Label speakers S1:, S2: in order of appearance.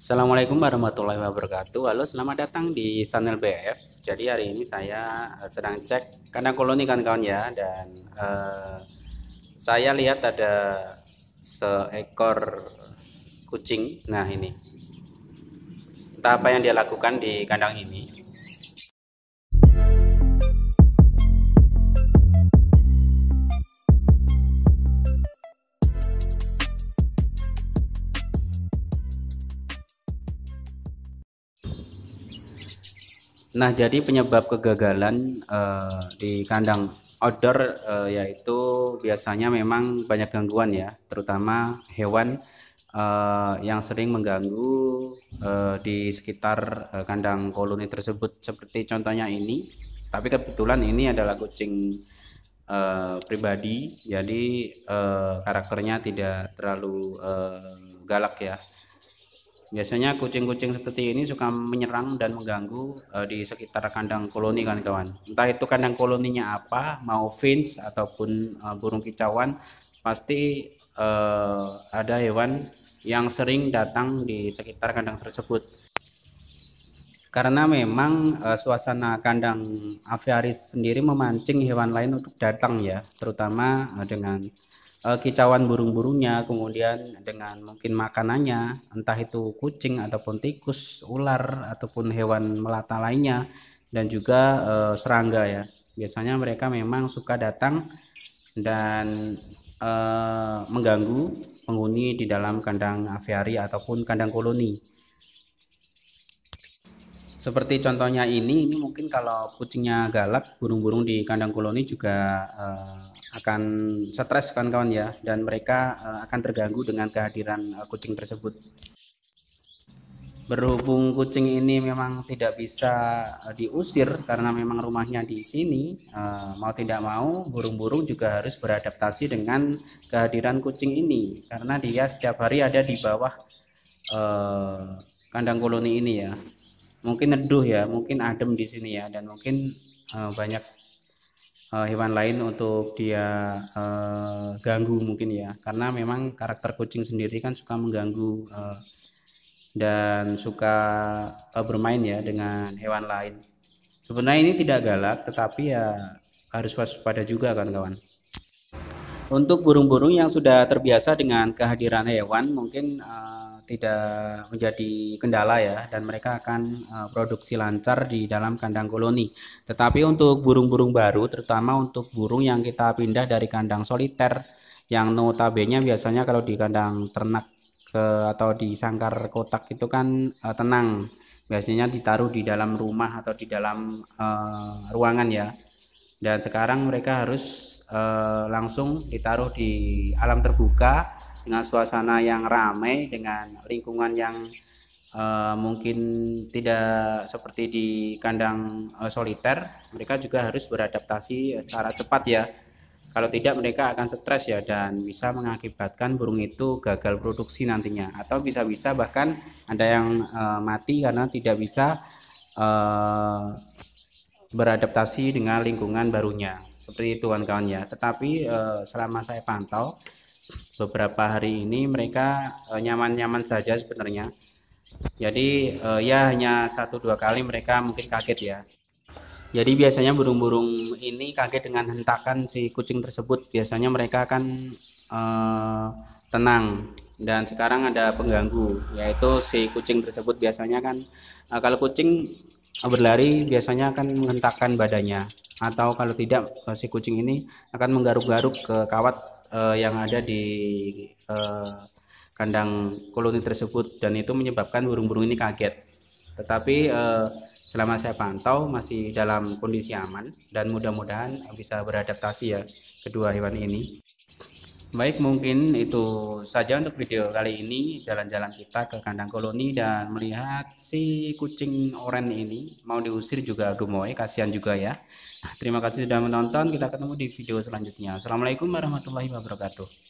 S1: Assalamualaikum warahmatullahi wabarakatuh. Halo, selamat datang di channel BF. Jadi hari ini saya eh, sedang cek kandang koloni kawan-kawan ya dan eh, saya lihat ada seekor kucing. Nah, ini. Entah apa yang dia lakukan di kandang ini. Nah, jadi penyebab kegagalan uh, di kandang outdoor uh, yaitu biasanya memang banyak gangguan ya, terutama hewan uh, yang sering mengganggu uh, di sekitar uh, kandang koloni tersebut seperti contohnya ini. Tapi kebetulan ini adalah kucing uh, pribadi, jadi uh, karakternya tidak terlalu uh, galak ya. Biasanya kucing-kucing seperti ini suka menyerang dan mengganggu uh, di sekitar kandang koloni kan kawan. Entah itu kandang koloninya apa, mau fins ataupun uh, burung kicauan, pasti uh, ada hewan yang sering datang di sekitar kandang tersebut. Karena memang uh, suasana kandang aviaris sendiri memancing hewan lain untuk datang ya, terutama uh, dengan Eh, kicauan burung-burungnya, kemudian dengan mungkin makanannya, entah itu kucing ataupun tikus, ular ataupun hewan melata lainnya dan juga uh, serangga ya. Biasanya mereka memang suka datang dan uh, mengganggu penghuni di dalam kandang aviari ataupun kandang koloni seperti contohnya ini ini mungkin kalau kucingnya galak burung-burung di kandang koloni juga uh, akan stres kan kawan ya dan mereka uh, akan terganggu dengan kehadiran uh, kucing tersebut berhubung kucing ini memang tidak bisa uh, diusir karena memang rumahnya di sini uh, mau tidak mau burung-burung juga harus beradaptasi dengan kehadiran kucing ini karena dia setiap hari ada di bawah uh, kandang koloni ini ya mungkin neduh ya mungkin adem di sini ya dan mungkin uh, banyak uh, hewan lain untuk dia uh, ganggu mungkin ya karena memang karakter kucing sendiri kan suka mengganggu uh, dan suka uh, bermain ya dengan hewan lain sebenarnya ini tidak galak tetapi ya harus waspada juga kan kawan untuk burung-burung yang sudah terbiasa dengan kehadiran hewan mungkin uh, tidak menjadi kendala ya dan mereka akan uh, produksi lancar di dalam kandang koloni. Tetapi untuk burung-burung baru terutama untuk burung yang kita pindah dari kandang soliter yang notabene biasanya kalau di kandang ternak ke atau di sangkar kotak itu kan uh, tenang. Biasanya ditaruh di dalam rumah atau di dalam uh, ruangan ya. Dan sekarang mereka harus uh, langsung ditaruh di alam terbuka dengan suasana yang ramai dengan lingkungan yang uh, mungkin tidak seperti di kandang uh, soliter mereka juga harus beradaptasi secara cepat ya kalau tidak mereka akan stres ya dan bisa mengakibatkan burung itu gagal produksi nantinya atau bisa-bisa bahkan ada yang uh, mati karena tidak bisa uh, beradaptasi dengan lingkungan barunya seperti itu kawan-kawan ya tetapi uh, selama saya pantau beberapa hari ini mereka eh, nyaman-nyaman saja sebenarnya. Jadi eh, ya hanya satu dua kali mereka mungkin kaget ya. Jadi biasanya burung-burung ini kaget dengan hentakan si kucing tersebut. Biasanya mereka akan eh, tenang dan sekarang ada pengganggu yaitu si kucing tersebut biasanya kan eh, kalau kucing berlari biasanya akan menghentakkan badannya atau kalau tidak si kucing ini akan menggaruk-garuk ke kawat uh, yang ada di uh, kandang koloni tersebut dan itu menyebabkan burung-burung ini kaget. Tetapi uh, selama saya pantau masih dalam kondisi aman dan mudah-mudahan bisa beradaptasi ya kedua hewan ini. Baik, mungkin itu saja untuk video kali ini. Jalan-jalan kita ke kandang koloni dan melihat si kucing oranye ini mau diusir juga gemoy, kasihan juga ya. Nah, terima kasih sudah menonton. Kita ketemu di video selanjutnya. Assalamualaikum warahmatullahi wabarakatuh.